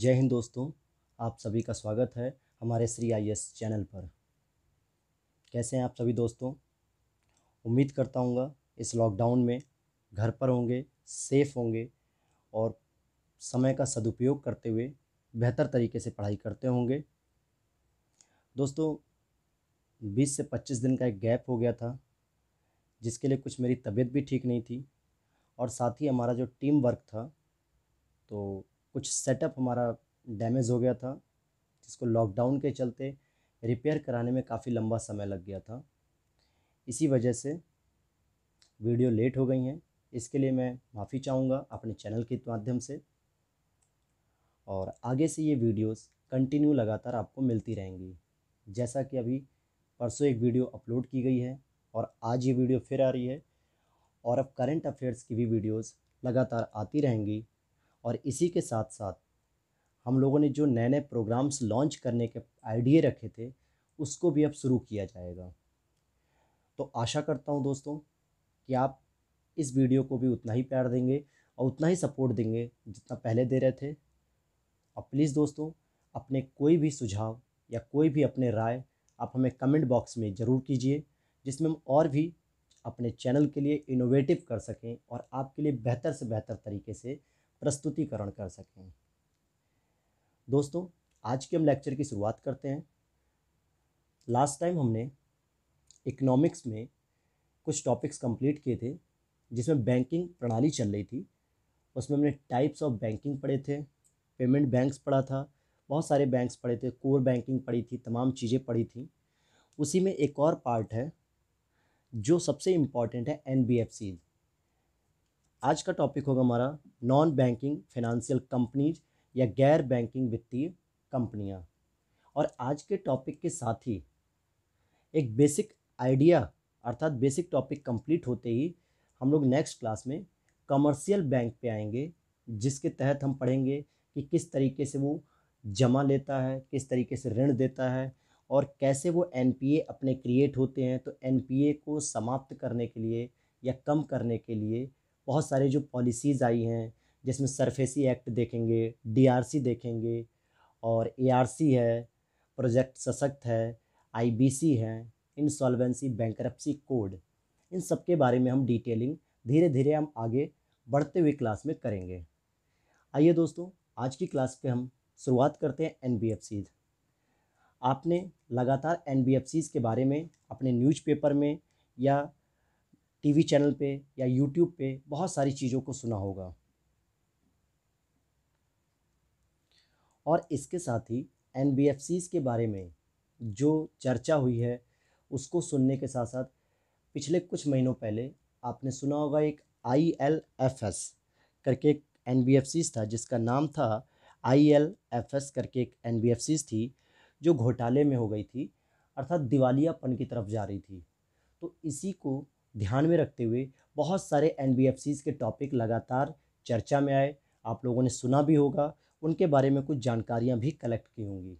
जय हिंद दोस्तों आप सभी का स्वागत है हमारे श्री आई एस चैनल पर कैसे हैं आप सभी दोस्तों उम्मीद करता हूँ इस लॉकडाउन में घर पर होंगे सेफ होंगे और समय का सदुपयोग करते हुए बेहतर तरीके से पढ़ाई करते होंगे दोस्तों 20 से 25 दिन का एक गैप हो गया था जिसके लिए कुछ मेरी तबीयत भी ठीक नहीं थी और साथ ही हमारा जो टीम वर्क था तो कुछ सेटअप हमारा डैमेज हो गया था जिसको लॉकडाउन के चलते रिपेयर कराने में काफ़ी लंबा समय लग गया था इसी वजह से वीडियो लेट हो गई हैं इसके लिए मैं माफ़ी चाहूँगा अपने चैनल के माध्यम से और आगे से ये वीडियोस कंटिन्यू लगातार आपको मिलती रहेंगी जैसा कि अभी परसों एक वीडियो अपलोड की गई है और आज ये वीडियो फिर आ रही है और अब करंट अफेयर्स की भी वीडियोस लगातार आती रहेंगी और इसी के साथ साथ हम लोगों ने जो नए नए प्रोग्राम्स लॉन्च करने के आइडिए रखे थे उसको भी अब शुरू किया जाएगा तो आशा करता हूँ दोस्तों कि आप इस वीडियो को भी उतना ही प्यार देंगे और उतना ही सपोर्ट देंगे जितना पहले दे रहे थे और प्लीज़ दोस्तों अपने कोई भी सुझाव या कोई भी अपने राय आप हमें कमेंट बॉक्स में ज़रूर कीजिए जिसमें हम और भी अपने चैनल के लिए इनोवेटिव कर सकें और आपके लिए बेहतर से बेहतर तरीके से प्रस्तुतिकरण कर सकें दोस्तों आज के हम लेक्चर की शुरुआत करते हैं लास्ट टाइम हमने इकोनॉमिक्स में कुछ टॉपिक्स कंप्लीट किए थे जिसमें बैंकिंग प्रणाली चल रही थी उसमें हमने टाइप्स ऑफ बैंकिंग पढ़े थे पेमेंट बैंक्स पढ़ा था बहुत सारे बैंक्स पढ़े थे कोर बैंकिंग पढ़ी थी तमाम चीज़ें पढ़ी थी उसी में एक और पार्ट है जो सबसे इम्पॉर्टेंट है एन बी एफ सीज़ आज का टॉपिक होगा हमारा नॉन बैंकिंग फाइनेंशियल कंपनीज या गैर बैंकिंग वित्तीय कंपनियां और आज के टॉपिक के साथ ही एक बेसिक आइडिया अर्थात बेसिक टॉपिक कंप्लीट होते ही हम लोग नेक्स्ट क्लास में कमर्शियल बैंक पे आएंगे जिसके तहत हम पढ़ेंगे कि किस तरीके से वो जमा लेता है किस तरीके से ऋण देता है और कैसे वो एन अपने क्रिएट होते हैं तो एन को समाप्त करने के लिए या कम करने के लिए बहुत सारे जो पॉलिसीज़ आई हैं जिसमें सरफेसी एक्ट देखेंगे डीआरसी देखेंगे और एआरसी है प्रोजेक्ट सशक्त है आईबीसी है इंसॉल्वेंसी बैंक्रप्सी कोड इन सब के बारे में हम डिटेलिंग धीरे धीरे हम आगे बढ़ते हुए क्लास में करेंगे आइए दोस्तों आज की क्लास पे हम शुरुआत करते हैं एन आपने लगातार एन के बारे में अपने न्यूज़पेपर में या टीवी चैनल पे या यूट्यूब पे बहुत सारी चीज़ों को सुना होगा और इसके साथ ही एन के बारे में जो चर्चा हुई है उसको सुनने के साथ साथ पिछले कुछ महीनों पहले आपने सुना होगा एक आई एल एफ एस करके एक एन बी एफ सीज़ था जिसका नाम था आई एल एफ एस करके एक एन बी एफ सीज थी जो घोटाले में हो गई थी अर्थात दिवालियापन की तरफ जा रही थी तो इसी को ध्यान में रखते हुए बहुत सारे एन के टॉपिक लगातार चर्चा में आए आप लोगों ने सुना भी होगा उनके बारे में कुछ जानकारियाँ भी कलेक्ट की होंगी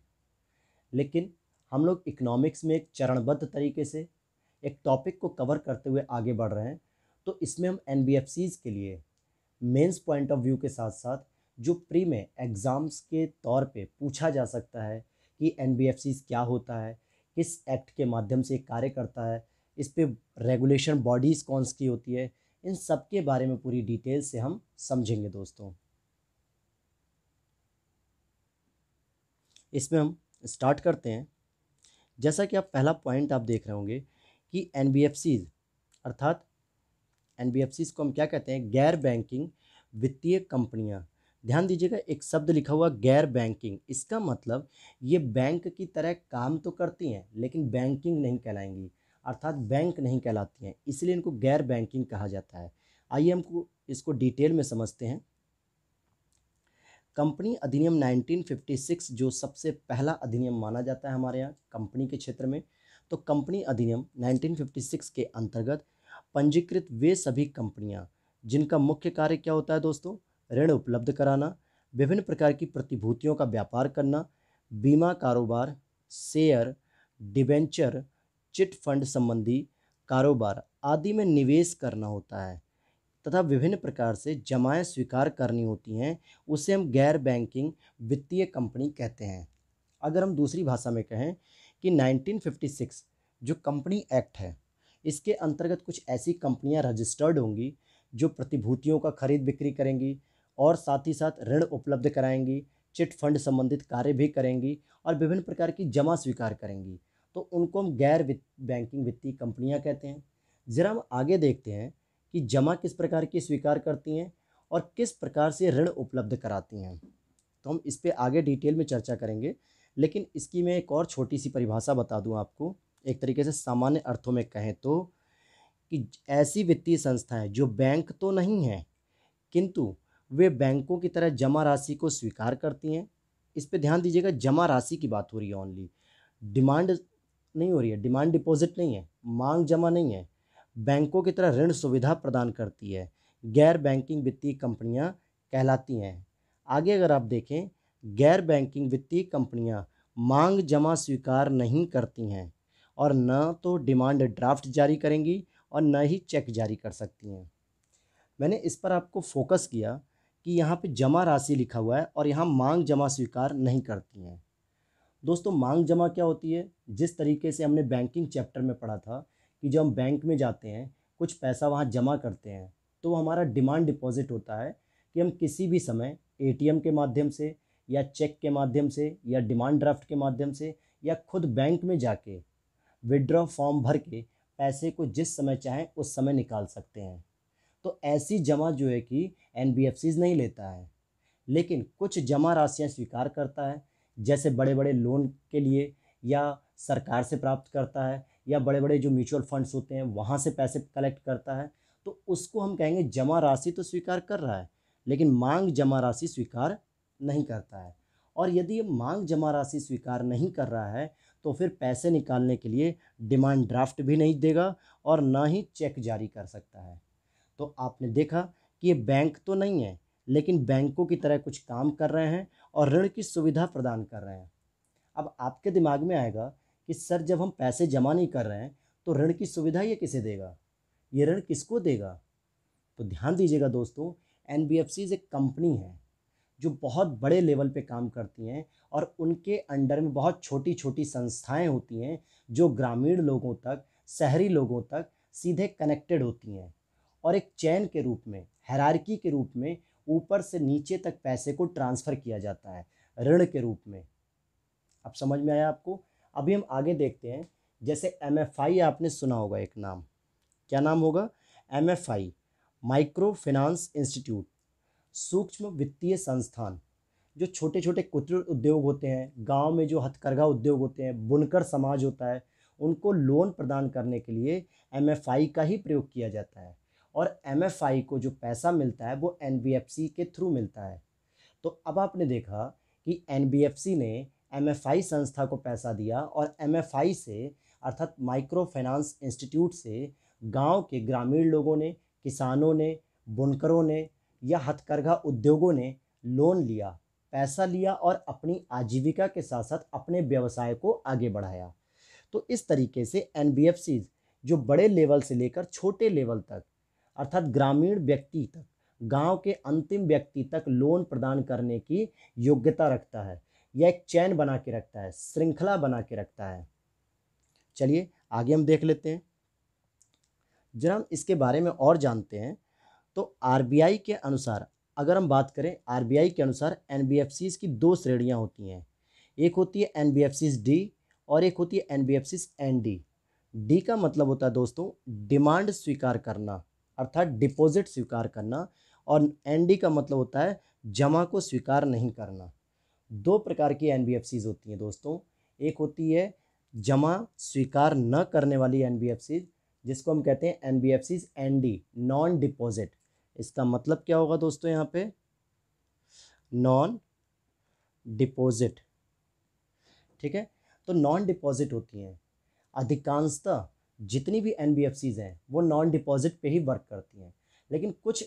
लेकिन हम लोग इकनॉमिक्स में एक चरणबद्ध तरीके से एक टॉपिक को कवर करते हुए आगे बढ़ रहे हैं तो इसमें हम एन के लिए मेंस पॉइंट ऑफ व्यू के साथ साथ जो प्री में एग्ज़ाम्स के तौर पे पूछा जा सकता है कि एन क्या होता है किस एक्ट के माध्यम से कार्य करता है इस पर रेगुलेशन बॉडीज़ कौन सी होती है इन सब के बारे में पूरी डिटेल से हम समझेंगे दोस्तों इसमें हम स्टार्ट करते हैं जैसा कि आप पहला पॉइंट आप देख रहे होंगे कि एन अर्थात एन को हम क्या कहते हैं गैर बैंकिंग वित्तीय कंपनियाँ ध्यान दीजिएगा एक शब्द लिखा हुआ गैर बैंकिंग इसका मतलब ये बैंक की तरह काम तो करती हैं लेकिन बैंकिंग नहीं कहलाएंगी अर्थात बैंक नहीं कहलाती हैं इसलिए इनको गैर बैंकिंग कहा जाता है आइए हमको इसको डिटेल में समझते हैं कंपनी अधिनियम 1956 जो सबसे पहला अधिनियम माना जाता है हमारे यहाँ कंपनी के क्षेत्र में तो कंपनी अधिनियम 1956 के अंतर्गत पंजीकृत वे सभी कंपनियाँ जिनका मुख्य कार्य क्या होता है दोस्तों ऋण उपलब्ध कराना विभिन्न प्रकार की प्रतिभूतियों का व्यापार करना बीमा कारोबार शेयर डिवेंचर चिट फंड संबंधी कारोबार आदि में निवेश करना होता है तथा विभिन्न प्रकार से जमाएं स्वीकार करनी होती हैं उसे हम गैर बैंकिंग वित्तीय कंपनी कहते हैं अगर हम दूसरी भाषा में कहें कि 1956 जो कंपनी एक्ट है इसके अंतर्गत कुछ ऐसी कंपनियां रजिस्टर्ड होंगी जो प्रतिभूतियों का खरीद बिक्री करेंगी और साथ ही साथ ऋण उपलब्ध कराएंगी चिट फंड संबंधित कार्य भी करेंगी और विभिन्न प्रकार की जमा स्वीकार करेंगी तो उनको हम गैर वित, बैंकिंग वित्तीय कंपनियां कहते हैं ज़रा हम आगे देखते हैं कि जमा किस प्रकार की स्वीकार करती हैं और किस प्रकार से ऋण उपलब्ध कराती हैं तो हम इस पर आगे डिटेल में चर्चा करेंगे लेकिन इसकी मैं एक और छोटी सी परिभाषा बता दूं आपको एक तरीके से सामान्य अर्थों में कहें तो कि ऐसी वित्तीय संस्थाएं जो बैंक तो नहीं हैं किंतु वे बैंकों की तरह जमा राशि को स्वीकार करती हैं इस पर ध्यान दीजिएगा जमा राशि की बात हो रही है ओनली डिमांड नहीं हो रही है डिमांड डिपॉजिट नहीं है मांग जमा नहीं है बैंकों की तरह ऋण सुविधा प्रदान करती है गैर बैंकिंग वित्तीय कंपनियां कहलाती हैं आगे अगर आप देखें गैर बैंकिंग वित्तीय कंपनियां मांग जमा स्वीकार नहीं करती हैं और न तो डिमांड ड्राफ्ट जारी करेंगी और न ही चेक जारी कर सकती हैं मैंने इस पर आपको फोकस किया कि यहाँ पे जमा राशि लिखा हुआ है और यहाँ मांग जमा स्वीकार नहीं करती हैं दोस्तों मांग जमा क्या होती है जिस तरीके से हमने बैंकिंग चैप्टर में पढ़ा था कि जब हम बैंक में जाते हैं कुछ पैसा वहाँ जमा करते हैं तो हमारा डिमांड डिपॉजिट होता है कि हम किसी भी समय ए के माध्यम से या चेक के माध्यम से या डिमांड ड्राफ्ट के माध्यम से या खुद बैंक में जाके विड्रॉ फॉर्म भर के पैसे को जिस समय चाहें उस समय निकाल सकते हैं तो ऐसी जमा जो है कि एन नहीं लेता है लेकिन कुछ जमा राशियाँ स्वीकार करता है जैसे बड़े बड़े लोन के लिए या सरकार से प्राप्त करता है या बड़े बड़े जो म्यूचुअल फंड्स होते हैं वहाँ से पैसे कलेक्ट करता है तो उसको हम कहेंगे जमा राशि तो स्वीकार कर रहा है लेकिन मांग जमा राशि स्वीकार नहीं करता है और यदि ये मांग जमा राशि स्वीकार नहीं कर रहा है तो फिर पैसे निकालने के लिए डिमांड ड्राफ्ट भी नहीं देगा और ना ही चेक जारी कर सकता है तो आपने देखा कि ये बैंक तो नहीं है लेकिन बैंकों की तरह कुछ काम कर रहे हैं और ऋण की सुविधा प्रदान कर रहे हैं अब आपके दिमाग में आएगा कि सर जब हम पैसे जमा नहीं कर रहे हैं तो ऋण की सुविधा ये किसे देगा ये ऋण किसको देगा तो ध्यान दीजिएगा दोस्तों एन बी एफ सीज एक कंपनी है जो बहुत बड़े लेवल पे काम करती हैं और उनके अंडर में बहुत छोटी छोटी संस्थाएं होती हैं जो ग्रामीण लोगों तक शहरी लोगों तक सीधे कनेक्टेड होती हैं और एक चैन के रूप में हैरारकी के रूप में ऊपर से नीचे तक पैसे को ट्रांसफ़र किया जाता है ऋण के रूप में अब समझ में आया आपको अभी हम आगे देखते हैं जैसे एम आपने सुना होगा एक नाम क्या नाम होगा एम माइक्रो फिनांस इंस्टीट्यूट सूक्ष्म वित्तीय संस्थान जो छोटे छोटे कुटीर उद्योग होते हैं गांव में जो हथकरघा उद्योग होते हैं बुनकर समाज होता है उनको लोन प्रदान करने के लिए एम का ही प्रयोग किया जाता है और एम को जो पैसा मिलता है वो एन के थ्रू मिलता है तो अब आपने देखा कि एन ने एम संस्था को पैसा दिया और एम से अर्थात माइक्रो फाइनेंस इंस्टीट्यूट से गांव के ग्रामीण लोगों ने किसानों ने बुनकरों ने या हथकरघा उद्योगों ने लोन लिया पैसा लिया और अपनी आजीविका के साथ साथ अपने व्यवसाय को आगे बढ़ाया तो इस तरीके से एन जो बड़े लेवल से लेकर छोटे लेवल तक अर्थात ग्रामीण व्यक्ति तक गांव के अंतिम व्यक्ति तक लोन प्रदान करने की योग्यता रखता है यह एक चैन बना के रखता है श्रृंखला बना के रखता है चलिए आगे हम देख लेते हैं जब हम इसके बारे में और जानते हैं तो आरबीआई के अनुसार अगर हम बात करें आरबीआई के अनुसार एन की दो श्रेणियाँ होती हैं एक होती है एन डी और एक होती है N B N D D का मतलब होता है दोस्तों डिमांड स्वीकार करना अर्थात डिपॉजिट स्वीकार करना और एनडी का मतलब होता है जमा को स्वीकार नहीं करना दो प्रकार की एन होती हैं दोस्तों एक होती है जमा स्वीकार न करने वाली एन जिसको हम कहते हैं N B F Cs N D non deposit इसका मतलब क्या होगा दोस्तों यहाँ पे नॉन डिपॉजिट ठीक है तो नॉन डिपॉजिट होती हैं अधिकांशतः जितनी भी एन हैं वो नॉन डिपॉजिट पे ही वर्क करती हैं लेकिन कुछ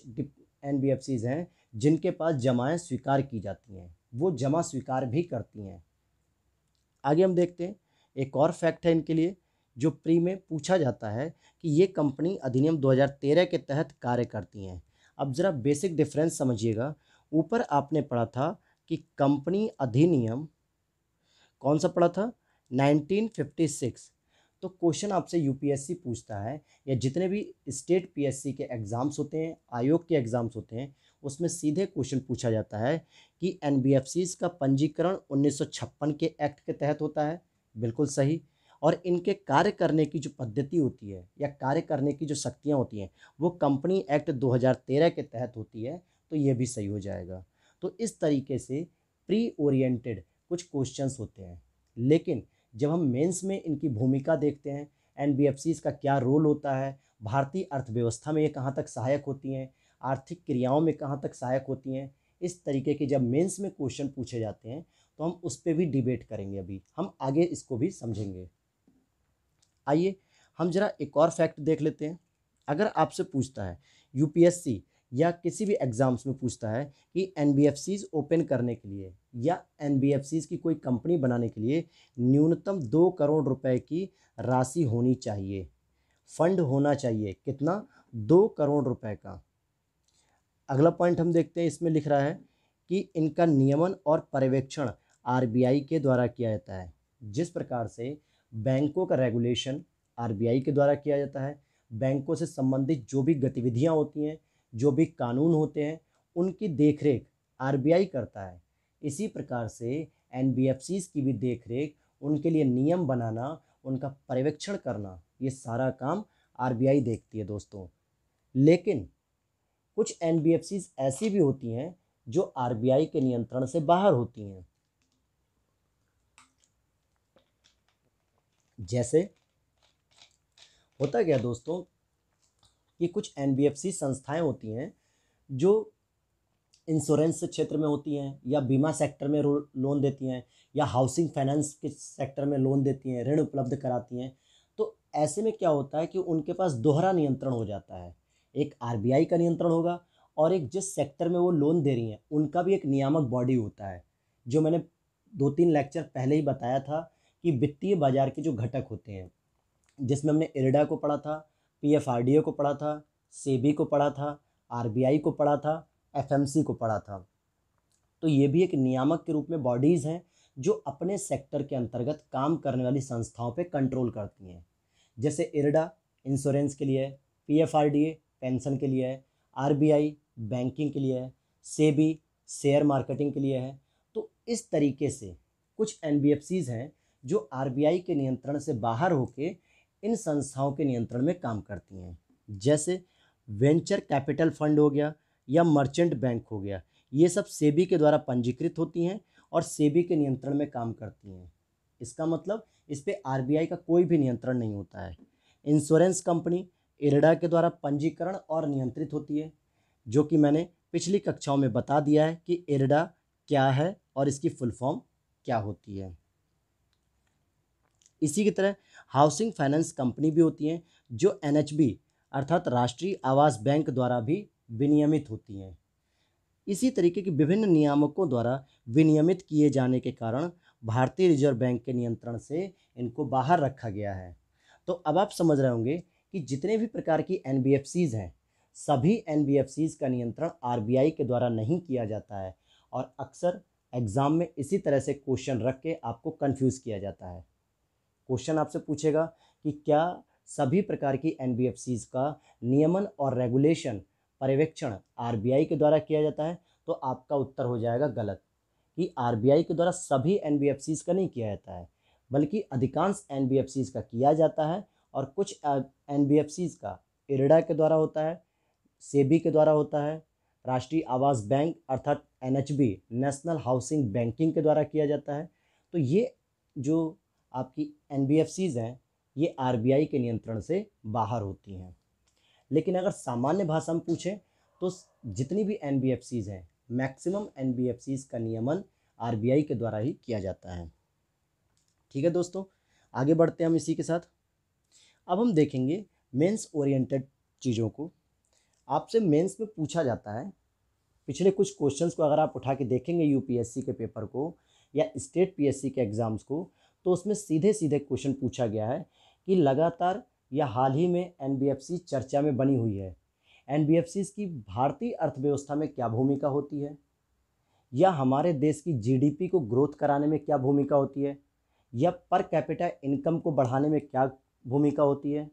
एन हैं जिनके पास जमाएँ स्वीकार की जाती हैं वो जमा स्वीकार भी करती हैं आगे हम देखते हैं एक और फैक्ट है इनके लिए जो प्री में पूछा जाता है कि ये कंपनी अधिनियम 2013 के तहत कार्य करती हैं अब ज़रा बेसिक डिफरेंस समझिएगा ऊपर आपने पढ़ा था कि कंपनी अधिनियम कौन सा पढ़ा था 1956 तो क्वेश्चन आपसे यूपीएससी पूछता है या जितने भी स्टेट पीएससी के एग्ज़ाम्स होते हैं आयोग के एग्ज़ाम्स होते हैं उसमें सीधे क्वेश्चन पूछा जाता है कि एन का पंजीकरण उन्नीस के एक्ट के तहत होता है बिल्कुल सही और इनके कार्य करने की जो पद्धति होती है या कार्य करने की जो शक्तियाँ होती हैं वो कंपनी एक्ट 2013 के तहत होती है तो ये भी सही हो जाएगा तो इस तरीके से प्री ओरिएंटेड कुछ क्वेश्चंस होते हैं लेकिन जब हम मेंस में इनकी भूमिका देखते हैं एन का क्या रोल होता है भारतीय अर्थव्यवस्था में ये कहाँ तक सहायक होती हैं आर्थिक क्रियाओं में कहाँ तक सहायक होती हैं इस तरीके के जब मेंस में क्वेश्चन पूछे जाते हैं तो हम उस पर भी डिबेट करेंगे अभी हम आगे इसको भी समझेंगे आइए हम जरा एक और फैक्ट देख लेते हैं अगर आपसे पूछता है यूपीएससी या किसी भी एग्ज़ाम्स में पूछता है कि एन ओपन करने के लिए या एन की कोई कंपनी बनाने के लिए न्यूनतम दो करोड़ रुपए की राशि होनी चाहिए फंड होना चाहिए कितना दो करोड़ रुपए का अगला पॉइंट हम देखते हैं इसमें लिख रहा है कि इनका नियमन और पर्यवेक्षण आर के द्वारा किया जाता है जिस प्रकार से बैंकों का रेगुलेशन आर के द्वारा किया जाता है बैंकों से संबंधित जो भी गतिविधियाँ होती हैं जो भी कानून होते हैं उनकी देखरेख आरबीआई करता है इसी प्रकार से एन की भी देखरेख उनके लिए नियम बनाना उनका पर्यवेक्षण करना ये सारा काम आरबीआई देखती है दोस्तों लेकिन कुछ एन ऐसी भी होती हैं जो आरबीआई के नियंत्रण से बाहर होती हैं जैसे होता गया दोस्तों ये कुछ एन संस्थाएँ होती हैं जो इंश्योरेंस क्षेत्र में होती हैं या बीमा सेक्टर में लोन देती हैं या हाउसिंग फाइनेंस के सेक्टर में लोन देती हैं ऋण उपलब्ध कराती हैं तो ऐसे में क्या होता है कि उनके पास दोहरा नियंत्रण हो जाता है एक आर का नियंत्रण होगा और एक जिस सेक्टर में वो लोन दे रही हैं उनका भी एक नियामक बॉडी होता है जो मैंने दो तीन लेक्चर पहले ही बताया था कि वित्तीय बाजार के जो घटक होते हैं जिसमें हमने इरडा को पढ़ा था P F R D A को पढ़ा था सेबी को पढ़ा था आर बी आई को पढ़ा था एफ एम सी को पढ़ा था तो ये भी एक नियामक के रूप में बॉडीज़ हैं जो अपने सेक्टर के अंतर्गत काम करने वाली संस्थाओं पे कंट्रोल करती हैं जैसे इरडा इंश्योरेंस के लिए P F R D A pension के लिए है आर बी आई बैंकिंग के लिए है सेबी शेयर मार्केटिंग के लिए है तो इस तरीके से कुछ एन बी एफ सीज़ हैं जो आर बी आई के नियंत्रण से बाहर होके इन संस्थाओं के नियंत्रण में काम करती हैं जैसे वेंचर कैपिटल फंड हो गया या मर्चेंट बैंक हो गया ये सब सेबी के द्वारा पंजीकृत होती हैं और सेबी के नियंत्रण में काम करती हैं इसका मतलब इस पर आर का कोई भी नियंत्रण नहीं होता है इंश्योरेंस कंपनी इरडा के द्वारा पंजीकरण और नियंत्रित होती है जो कि मैंने पिछली कक्षाओं में बता दिया है कि इरडा क्या है और इसकी फुल फॉर्म क्या होती है इसी की तरह हाउसिंग फाइनेंस कंपनी भी होती हैं जो एन अर्थात राष्ट्रीय आवास बैंक द्वारा भी विनियमित होती हैं इसी तरीके की विभिन्न नियामकों द्वारा विनियमित किए जाने के कारण भारतीय रिजर्व बैंक के नियंत्रण से इनको बाहर रखा गया है तो अब आप समझ रहे होंगे कि जितने भी प्रकार की एन हैं सभी एन का नियंत्रण आर के द्वारा नहीं किया जाता है और अक्सर एग्ज़ाम में इसी तरह से क्वेश्चन रख के आपको कन्फ्यूज़ किया जाता है क्वेश्चन आपसे पूछेगा कि क्या सभी प्रकार की एन का नियमन और रेगुलेशन पर्यवेक्षण आर के द्वारा किया जाता है तो आपका उत्तर हो जाएगा गलत कि आर के द्वारा सभी एन का नहीं किया जाता है बल्कि अधिकांश एन का किया जाता है और कुछ एन का इरडा के द्वारा होता है सेबी के द्वारा होता है राष्ट्रीय आवास बैंक अर्थात एन नेशनल हाउसिंग बैंकिंग के द्वारा किया जाता है तो ये जो आपकी एन हैं ये आर के नियंत्रण से बाहर होती हैं लेकिन अगर सामान्य भाषा में पूछें तो जितनी भी एन हैं मैक्सिमम एन का नियमन आर के द्वारा ही किया जाता है ठीक है दोस्तों आगे बढ़ते हैं हम इसी के साथ अब हम देखेंगे मेंस ओरिएंटेड चीज़ों को आपसे मेंस में पूछा जाता है पिछले कुछ क्वेश्चंस को अगर आप उठा के देखेंगे यूपीएससी के पेपर को या स्टेट पीएससी के एग्ज़ाम्स को तो उसमें सीधे सीधे क्वेश्चन पूछा गया है कि लगातार या हाल ही में एन चर्चा में बनी हुई है एन की भारतीय अर्थव्यवस्था में क्या भूमिका होती है या हमारे देश की जीडीपी को ग्रोथ कराने में क्या भूमिका होती है या पर कैपिटा इनकम को बढ़ाने में क्या भूमिका होती है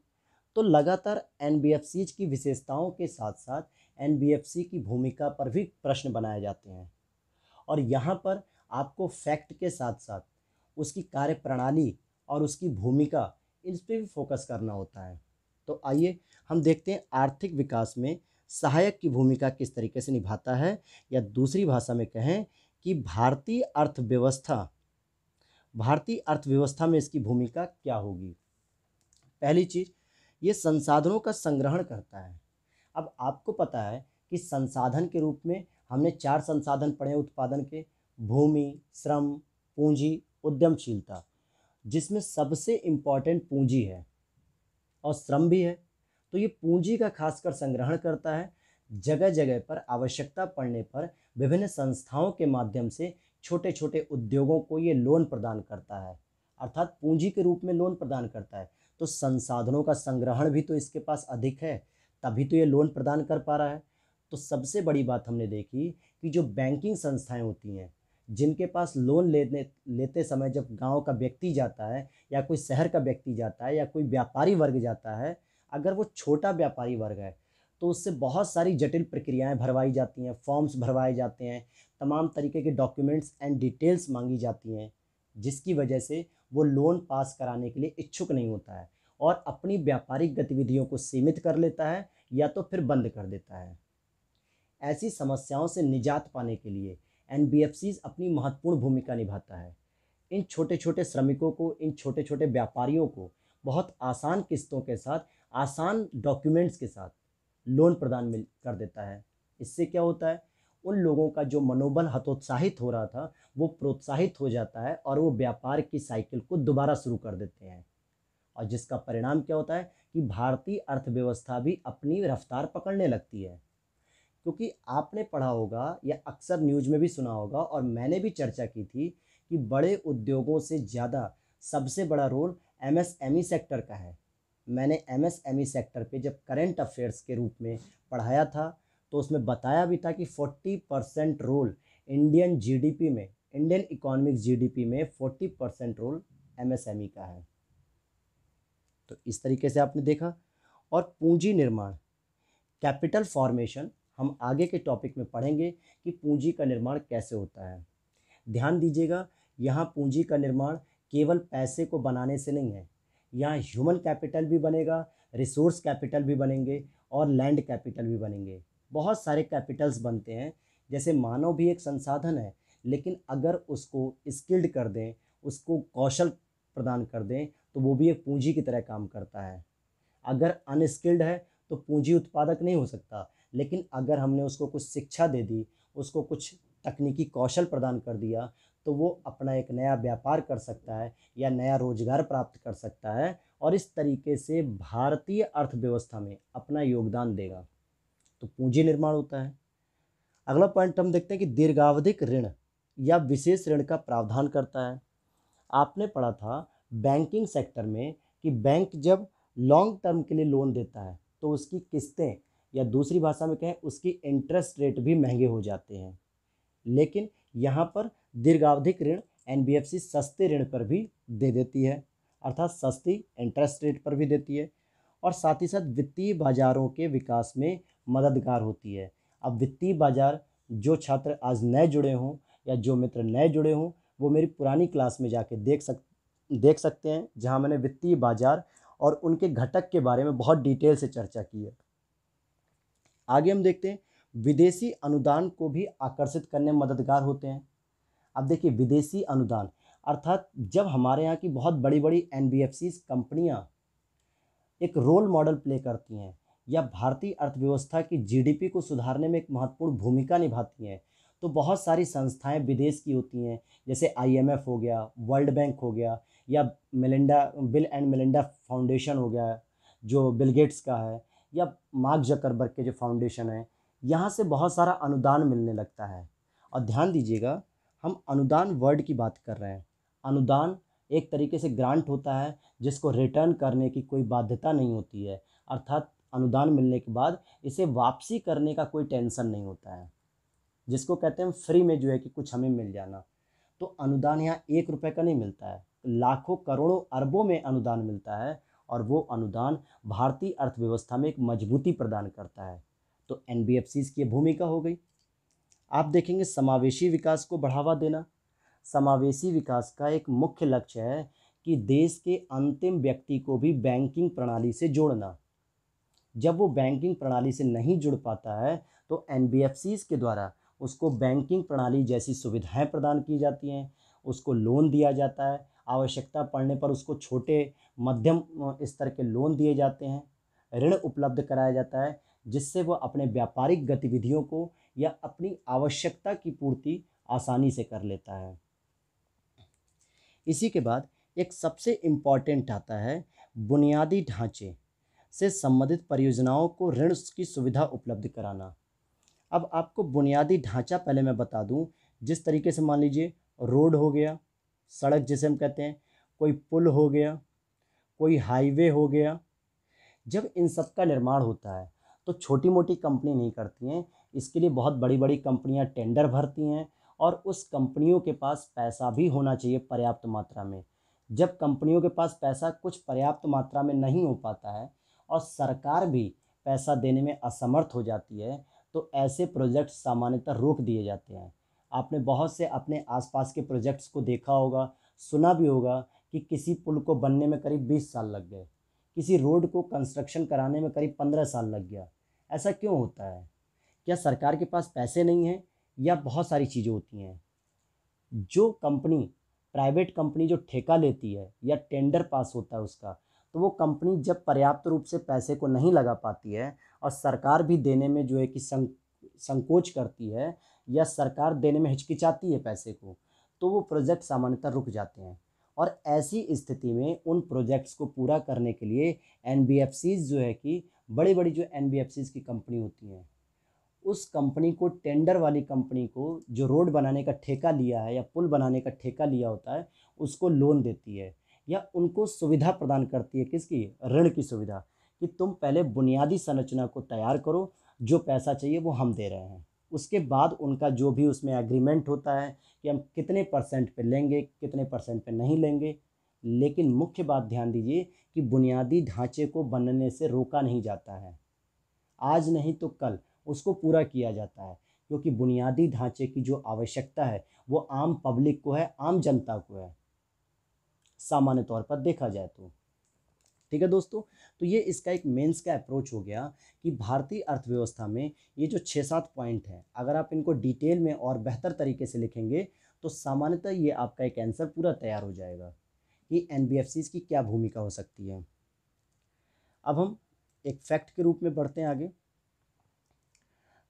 तो लगातार एन की विशेषताओं के साथ साथ एन की भूमिका पर भी प्रश्न बनाए जाते हैं और यहाँ पर आपको फैक्ट के साथ साथ उसकी कार्य प्रणाली और उसकी भूमिका इस पर भी फोकस करना होता है तो आइए हम देखते हैं आर्थिक विकास में सहायक की भूमिका किस तरीके से निभाता है या दूसरी भाषा में कहें कि भारतीय अर्थव्यवस्था भारतीय अर्थव्यवस्था में इसकी भूमिका क्या होगी पहली चीज़ ये संसाधनों का संग्रहण करता है अब आपको पता है कि संसाधन के रूप में हमने चार संसाधन पढ़े उत्पादन के भूमि श्रम पूंजी उद्यमशीलता जिसमें सबसे इम्पॉर्टेंट पूंजी है और श्रम भी है तो ये पूंजी का खासकर संग्रहण करता है जगह जगह पर आवश्यकता पड़ने पर विभिन्न संस्थाओं के माध्यम से छोटे छोटे उद्योगों को ये लोन प्रदान करता है अर्थात पूंजी के रूप में लोन प्रदान करता है तो संसाधनों का संग्रहण भी तो इसके पास अधिक है तभी तो ये लोन प्रदान कर पा रहा है तो सबसे बड़ी बात हमने देखी कि जो बैंकिंग संस्थाएं होती हैं जिनके पास लोन लेने लेते समय जब गांव का व्यक्ति जाता है या कोई शहर का व्यक्ति जाता है या कोई व्यापारी वर्ग जाता है अगर वो छोटा व्यापारी वर्ग है तो उससे बहुत सारी जटिल प्रक्रियाएं भरवाई जाती हैं फॉर्म्स भरवाए जाते हैं तमाम तरीके के डॉक्यूमेंट्स एंड डिटेल्स मांगी जाती हैं जिसकी वजह से वो लोन पास कराने के लिए इच्छुक नहीं होता है और अपनी व्यापारिक गतिविधियों को सीमित कर लेता है या तो फिर बंद कर देता है ऐसी समस्याओं से निजात पाने के लिए एन अपनी महत्वपूर्ण भूमिका निभाता है इन छोटे छोटे श्रमिकों को इन छोटे छोटे व्यापारियों को बहुत आसान किस्तों के साथ आसान डॉक्यूमेंट्स के साथ लोन प्रदान मिल कर देता है इससे क्या होता है उन लोगों का जो मनोबल हतोत्साहित हो रहा था वो प्रोत्साहित हो जाता है और वो व्यापार की साइकिल को दोबारा शुरू कर देते हैं और जिसका परिणाम क्या होता है कि भारतीय अर्थव्यवस्था भी अपनी रफ्तार पकड़ने लगती है क्योंकि आपने पढ़ा होगा या अक्सर न्यूज में भी सुना होगा और मैंने भी चर्चा की थी कि बड़े उद्योगों से ज़्यादा सबसे बड़ा रोल एमएसएमई सेक्टर का है मैंने एमएसएमई सेक्टर पे जब करेंट अफेयर्स के रूप में पढ़ाया था तो उसमें बताया भी था कि forty percent role Indian GDP में इंडियन इकोनॉमिक जीडीपी में फोर्टी परसेंट रोल एमएसएमई का है तो इस तरीके से आपने देखा और पूंजी निर्माण कैपिटल फॉर्मेशन हम आगे के टॉपिक में पढ़ेंगे कि पूंजी का निर्माण कैसे होता है ध्यान दीजिएगा यहाँ पूंजी का निर्माण केवल पैसे को बनाने से नहीं है यहाँ ह्यूमन कैपिटल भी बनेगा रिसोर्स कैपिटल भी बनेंगे और लैंड कैपिटल भी बनेंगे बहुत सारे कैपिटल्स बनते हैं जैसे मानव भी एक संसाधन है लेकिन अगर उसको स्किल्ड कर दें उसको कौशल प्रदान कर दें तो वो भी एक पूंजी की तरह काम करता है अगर अनस्किल्ड है तो पूंजी उत्पादक नहीं हो सकता लेकिन अगर हमने उसको कुछ शिक्षा दे दी उसको कुछ तकनीकी कौशल प्रदान कर दिया तो वो अपना एक नया व्यापार कर सकता है या नया रोजगार प्राप्त कर सकता है और इस तरीके से भारतीय अर्थव्यवस्था में अपना योगदान देगा तो पूंजी निर्माण होता है अगला पॉइंट हम देखते हैं कि दीर्घावधिक ऋण या विशेष ऋण का प्रावधान करता है आपने पढ़ा था बैंकिंग सेक्टर में कि बैंक जब लॉन्ग टर्म के लिए लोन देता है तो उसकी किस्तें या दूसरी भाषा में कहें उसकी इंटरेस्ट रेट भी महंगे हो जाते हैं लेकिन यहाँ पर दीर्घावधिक ऋण एन सस्ते ऋण पर भी दे देती है अर्थात सस्ती इंटरेस्ट रेट पर भी देती है और साथ ही साथ वित्तीय बाज़ारों के विकास में मददगार होती है अब वित्तीय बाज़ार जो छात्र आज नए जुड़े हों या जो मित्र नए जुड़े हों वो मेरी पुरानी क्लास में जाके देख सक देख सकते हैं जहाँ मैंने वित्तीय बाज़ार और उनके घटक के बारे में बहुत डिटेल से चर्चा की है आगे हम देखते हैं विदेशी अनुदान को भी आकर्षित करने में मददगार होते हैं अब देखिए विदेशी अनुदान अर्थात जब हमारे यहाँ की बहुत बड़ी बड़ी एन कंपनियाँ एक रोल मॉडल प्ले करती हैं या भारतीय अर्थव्यवस्था की जीडीपी को सुधारने में एक महत्वपूर्ण भूमिका निभाती हैं तो बहुत सारी संस्थाएं विदेश की होती हैं जैसे आईएमएफ हो गया वर्ल्ड बैंक हो गया या Melinda Bill and Melinda Foundation हो गया जो बिल गेट्स का है या मार्क जकरबर्ग के जो फाउंडेशन है यहाँ से बहुत सारा अनुदान मिलने लगता है और ध्यान दीजिएगा हम अनुदान वर्ड की बात कर रहे हैं अनुदान एक तरीके से ग्रांट होता है जिसको रिटर्न करने की कोई बाध्यता नहीं होती है अर्थात अनुदान मिलने के बाद इसे वापसी करने का कोई टेंशन नहीं होता है जिसको कहते हैं फ्री में जो है कि कुछ हमें मिल जाना तो अनुदान यहाँ एक रुपये का नहीं मिलता है लाखों करोड़ों अरबों में अनुदान मिलता है और वो अनुदान भारतीय अर्थव्यवस्था में एक मजबूती प्रदान करता है तो एन की भूमिका हो गई आप देखेंगे समावेशी विकास को बढ़ावा देना समावेशी विकास का एक मुख्य लक्ष्य है कि देश के अंतिम व्यक्ति को भी बैंकिंग प्रणाली से जोड़ना जब वो बैंकिंग प्रणाली से नहीं जुड़ पाता है तो एन के द्वारा उसको बैंकिंग प्रणाली जैसी सुविधाएं प्रदान की जाती हैं उसको लोन दिया जाता है आवश्यकता पड़ने पर उसको छोटे मध्यम स्तर के लोन दिए जाते हैं ऋण उपलब्ध कराया जाता है जिससे वह अपने व्यापारिक गतिविधियों को या अपनी आवश्यकता की पूर्ति आसानी से कर लेता है इसी के बाद एक सबसे इम्पॉर्टेंट आता है बुनियादी ढांचे से संबंधित परियोजनाओं को ऋण की सुविधा उपलब्ध कराना अब आपको बुनियादी ढांचा पहले मैं बता दूं जिस तरीके से मान लीजिए रोड हो गया सड़क जिसे हम कहते हैं कोई पुल हो गया कोई हाईवे हो गया जब इन सब का निर्माण होता है तो छोटी मोटी कंपनी नहीं करती हैं इसके लिए बहुत बड़ी बड़ी कंपनियां टेंडर भरती हैं और उस कंपनियों के पास पैसा भी होना चाहिए पर्याप्त मात्रा में जब कंपनियों के पास पैसा कुछ पर्याप्त मात्रा में नहीं हो पाता है और सरकार भी पैसा देने में असमर्थ हो जाती है तो ऐसे प्रोजेक्ट सामान्यतः रोक दिए जाते हैं आपने बहुत से अपने आसपास के प्रोजेक्ट्स को देखा होगा सुना भी होगा कि किसी पुल को बनने में करीब बीस साल लग गए किसी रोड को कंस्ट्रक्शन कराने में करीब पंद्रह साल लग गया ऐसा क्यों होता है क्या सरकार के पास पैसे नहीं हैं या बहुत सारी चीज़ें होती हैं जो कंपनी प्राइवेट कंपनी जो ठेका लेती है या टेंडर पास होता है उसका तो वो कंपनी जब पर्याप्त रूप से पैसे को नहीं लगा पाती है और सरकार भी देने में जो है कि संकोच करती है या सरकार देने में हिचकिचाती है पैसे को तो वो प्रोजेक्ट सामान्यतः रुक जाते हैं और ऐसी स्थिति में उन प्रोजेक्ट्स को पूरा करने के लिए एन जो है कि बड़ी बड़ी जो एन की कंपनी होती हैं उस कंपनी को टेंडर वाली कंपनी को जो रोड बनाने का ठेका लिया है या पुल बनाने का ठेका लिया होता है उसको लोन देती है या उनको सुविधा प्रदान करती है किसकी ऋण की सुविधा कि तुम पहले बुनियादी संरचना को तैयार करो जो पैसा चाहिए वो हम दे रहे हैं उसके बाद उनका जो भी उसमें एग्रीमेंट होता है कि हम कितने परसेंट पे लेंगे कितने परसेंट पे नहीं लेंगे लेकिन मुख्य बात ध्यान दीजिए कि बुनियादी ढांचे को बनने से रोका नहीं जाता है आज नहीं तो कल उसको पूरा किया जाता है क्योंकि बुनियादी ढांचे की जो आवश्यकता है वो आम पब्लिक को है आम जनता को है सामान्य तौर पर देखा जाए तो ठीक है दोस्तों तो ये इसका एक मेंस का अप्रोच हो गया कि भारतीय अर्थव्यवस्था में ये जो छः सात पॉइंट हैं अगर आप इनको डिटेल में और बेहतर तरीके से लिखेंगे तो सामान्यतः ये आपका एक आंसर पूरा तैयार हो जाएगा कि एन की क्या भूमिका हो सकती है अब हम एक फैक्ट के रूप में बढ़ते हैं आगे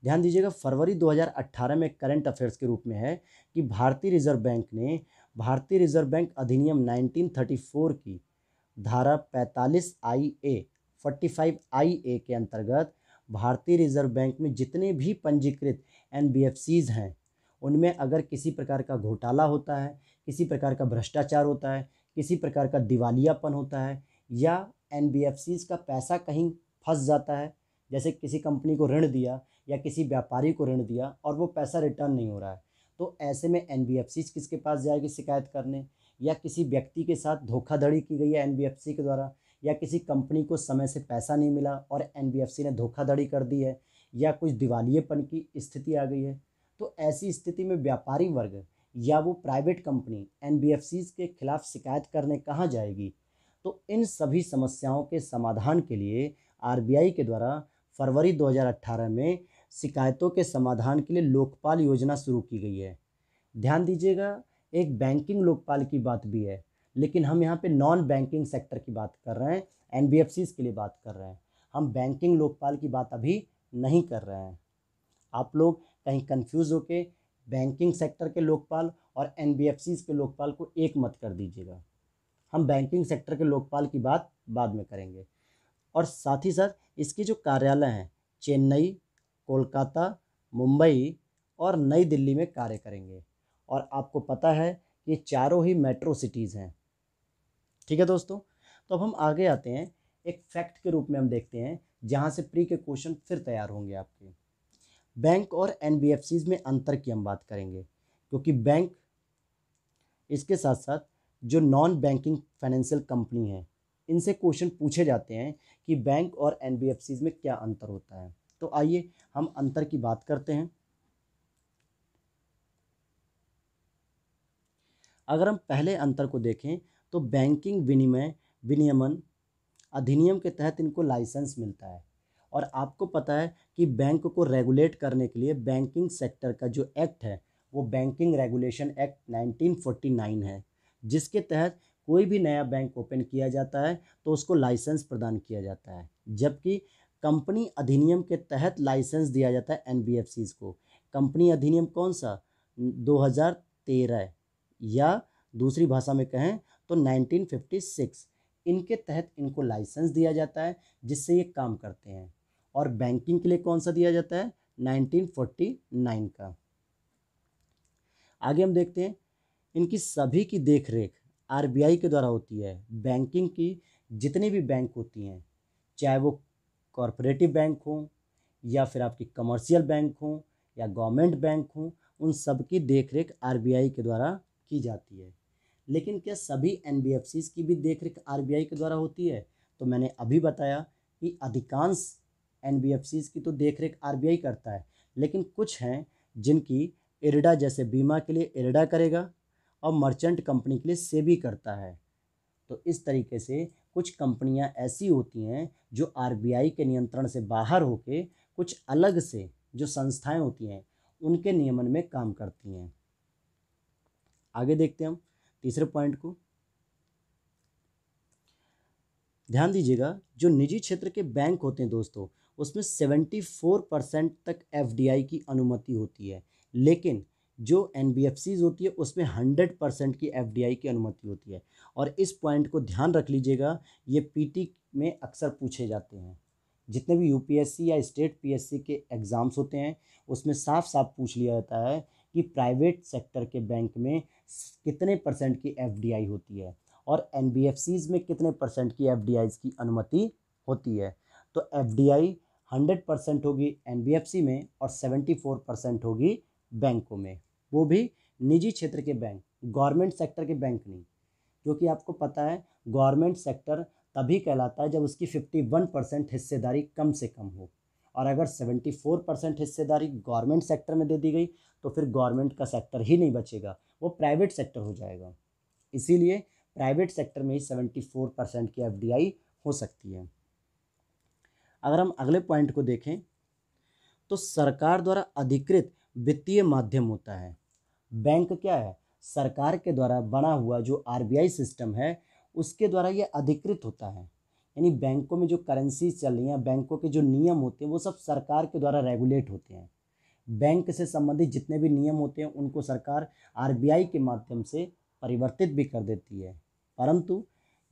ध्यान दीजिएगा फरवरी 2018 में करंट अफेयर्स के रूप में है कि भारतीय रिजर्व बैंक ने भारतीय रिजर्व बैंक अधिनियम 1934 की धारा 45 आई ए फोर्टी फाइव आई ए के अंतर्गत भारतीय रिजर्व बैंक में जितने भी पंजीकृत एन हैं उनमें अगर किसी प्रकार का घोटाला होता है किसी प्रकार का भ्रष्टाचार होता है किसी प्रकार का दिवालियापन होता है या एन का पैसा कहीं फंस जाता है जैसे किसी कंपनी को ऋण दिया या किसी व्यापारी को ऋण दिया और वो पैसा रिटर्न नहीं हो रहा है तो ऐसे में एन किसके पास जाएगी शिकायत करने या किसी व्यक्ति के साथ धोखाधड़ी की गई है एन के द्वारा या किसी कंपनी को समय से पैसा नहीं मिला और एन ने धोखाधड़ी कर दी है या कुछ दिवालियेपन की स्थिति आ गई है तो ऐसी स्थिति में व्यापारी वर्ग या वो प्राइवेट कंपनी एन के खिलाफ शिकायत करने कहाँ जाएगी तो इन सभी समस्याओं के समाधान के लिए आर के द्वारा फरवरी 2018 में शिकायतों के समाधान के लिए लोकपाल योजना शुरू की गई है ध्यान दीजिएगा एक बैंकिंग लोकपाल की बात भी है लेकिन हम यहाँ पे नॉन बैंकिंग सेक्टर की बात कर रहे हैं एन के लिए बात कर रहे हैं हम बैंकिंग लोकपाल की बात अभी नहीं कर रहे हैं आप लोग कहीं हो होके बैंकिंग सेक्टर के लोकपाल और एन के लोकपाल को एक मत कर दीजिएगा हम बैंकिंग सेक्टर के लोकपाल की बात बाद में करेंगे और साथ ही साथ इसके जो कार्यालय हैं चेन्नई कोलकाता मुंबई और नई दिल्ली में कार्य करेंगे और आपको पता है ये चारों ही मेट्रो सिटीज़ हैं ठीक है दोस्तों तो अब हम आगे आते हैं एक फैक्ट के रूप में हम देखते हैं जहाँ से प्री के क्वेश्चन फिर तैयार होंगे आपके बैंक और एन में अंतर की हम बात करेंगे क्योंकि बैंक इसके साथ साथ जो नॉन बैंकिंग फाइनेंशियल कंपनी है इनसे क्वेश्चन पूछे जाते हैं कि बैंक और एन में क्या अंतर होता है तो आइए हम अंतर की बात करते हैं अगर हम पहले अंतर को देखें तो बैंकिंग विनिमय विनियमन अधिनियम के तहत इनको लाइसेंस मिलता है और आपको पता है कि बैंक को रेगुलेट करने के लिए बैंकिंग सेक्टर का जो एक्ट है वो बैंकिंग रेगुलेशन एक्ट 1949 है जिसके तहत कोई भी नया बैंक ओपन किया जाता है तो उसको लाइसेंस प्रदान किया जाता है जबकि कंपनी अधिनियम के तहत लाइसेंस दिया जाता है एन को कंपनी अधिनियम कौन सा 2013 या दूसरी भाषा में कहें तो 1956 इनके तहत इनको लाइसेंस दिया जाता है जिससे ये काम करते हैं और बैंकिंग के लिए कौन सा दिया जाता है 1949 का आगे हम देखते हैं इनकी सभी की देख रेख आर के द्वारा होती है बैंकिंग की जितनी भी बैंक होती हैं चाहे वो कॉरपोरेटिव बैंक हों या फिर आपकी कमर्शियल बैंक हों या गवर्नमेंट बैंक हों उन सब की देख रेख आर के द्वारा की जाती है लेकिन क्या सभी एन की भी देख रेख आर के द्वारा होती है तो मैंने अभी बताया कि अधिकांश एन की तो देख रेख आर करता है लेकिन कुछ हैं जिनकी इरडा जैसे बीमा के लिए इरडा करेगा और मर्चेंट कंपनी के लिए सेबी करता है तो इस तरीके से कुछ कंपनियां ऐसी होती हैं जो आरबीआई के नियंत्रण से बाहर होके कुछ अलग से जो संस्थाएं होती हैं उनके नियमन में काम करती हैं आगे देखते हैं हम तीसरे पॉइंट को ध्यान दीजिएगा जो निजी क्षेत्र के बैंक होते हैं दोस्तों उसमें सेवेंटी फोर परसेंट तक एफ की अनुमति होती है लेकिन जो एन होती है उसमें हंड्रेड परसेंट की एफ की अनुमति होती है और इस पॉइंट को ध्यान रख लीजिएगा ये टी में अक्सर पूछे जाते हैं जितने भी सी या स्टेट सी के एग्ज़ाम्स होते हैं उसमें साफ साफ पूछ लिया जाता है कि प्राइवेट सेक्टर के बैंक में कितने परसेंट की एफ होती है और एन में कितने परसेंट की एफ की अनुमति होती है तो एफ हंड्रेड परसेंट होगी एन में और सेवेंटी फोर परसेंट होगी बैंकों में वो भी निजी क्षेत्र के बैंक गवर्नमेंट सेक्टर के बैंक नहीं क्योंकि आपको पता है गवर्नमेंट सेक्टर तभी कहलाता है जब उसकी फिफ्टी वन परसेंट हिस्सेदारी कम से कम हो और अगर 74 परसेंट हिस्सेदारी गवर्नमेंट सेक्टर में दे दी गई तो फिर गवर्नमेंट का सेक्टर ही नहीं बचेगा वो प्राइवेट सेक्टर हो जाएगा इसीलिए प्राइवेट सेक्टर में ही 74 परसेंट की एफ हो सकती है अगर हम अगले पॉइंट को देखें तो सरकार द्वारा अधिकृत वित्तीय माध्यम होता है बैंक क्या है सरकार के द्वारा बना हुआ जो आर सिस्टम है उसके द्वारा ये अधिकृत होता है यानी बैंकों में जो करेंसी चल रही हैं बैंकों के जो नियम होते हैं वो सब सरकार के द्वारा रेगुलेट होते हैं बैंक से संबंधित जितने भी नियम होते हैं उनको सरकार आर के माध्यम से परिवर्तित भी कर देती है परंतु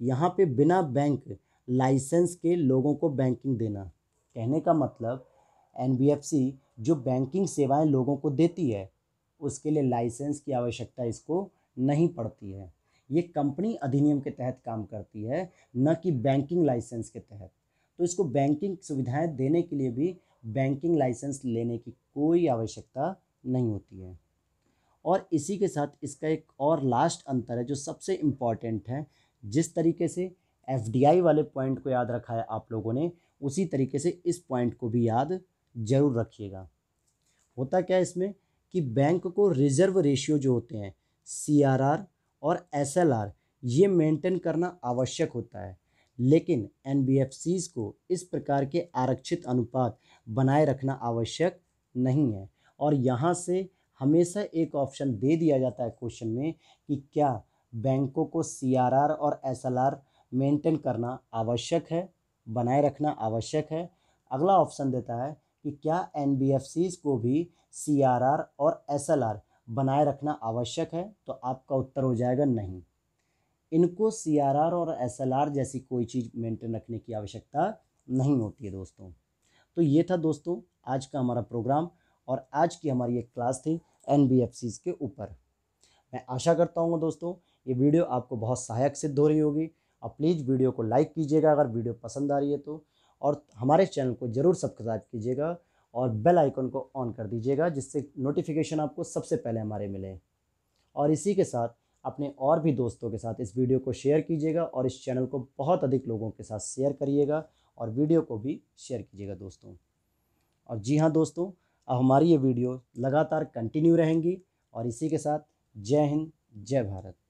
यहाँ पे बिना बैंक लाइसेंस के लोगों को बैंकिंग देना कहने का मतलब एन जो बैंकिंग सेवाएं लोगों को देती है उसके लिए लाइसेंस की आवश्यकता इसको नहीं पड़ती है ये कंपनी अधिनियम के तहत काम करती है न कि बैंकिंग लाइसेंस के तहत तो इसको बैंकिंग सुविधाएं देने के लिए भी बैंकिंग लाइसेंस लेने की कोई आवश्यकता नहीं होती है और इसी के साथ इसका एक और लास्ट अंतर है जो सबसे इम्पॉर्टेंट है जिस तरीके से एफ वाले पॉइंट को याद रखा है आप लोगों ने उसी तरीके से इस पॉइंट को भी याद जरूर रखिएगा होता क्या है इसमें कि बैंक को रिजर्व रेशियो जो होते हैं सी आर आर और एस ये मेंटेन करना आवश्यक होता है लेकिन एन को इस प्रकार के आरक्षित अनुपात बनाए रखना आवश्यक नहीं है और यहाँ से हमेशा एक ऑप्शन दे दिया जाता है क्वेश्चन में कि क्या बैंकों को सी और एस मेंटेन करना आवश्यक है बनाए रखना आवश्यक है अगला ऑप्शन देता है कि क्या एन को भी सी और एस बनाए रखना आवश्यक है तो आपका उत्तर हो जाएगा नहीं इनको सी और एस जैसी कोई चीज़ मेंटेन रखने की आवश्यकता नहीं होती है दोस्तों तो ये था दोस्तों आज का हमारा प्रोग्राम और आज की हमारी एक क्लास थी एन के ऊपर मैं आशा करता हूँ दोस्तों ये वीडियो आपको बहुत सहायक सिद्ध हो रही होगी और प्लीज़ वीडियो को लाइक कीजिएगा अगर वीडियो पसंद आ रही है तो और हमारे चैनल को ज़रूर सब्सक्राइब कीजिएगा और बेल आइकन को ऑन कर दीजिएगा जिससे नोटिफिकेशन आपको सबसे पहले हमारे मिले और इसी के साथ अपने और भी दोस्तों के साथ इस वीडियो को शेयर कीजिएगा और इस चैनल को बहुत अधिक लोगों के साथ शेयर करिएगा और वीडियो को भी शेयर कीजिएगा दोस्तों और जी हाँ दोस्तों अब हमारी ये वीडियो लगातार कंटिन्यू रहेंगी और इसी के साथ जय हिंद जय भारत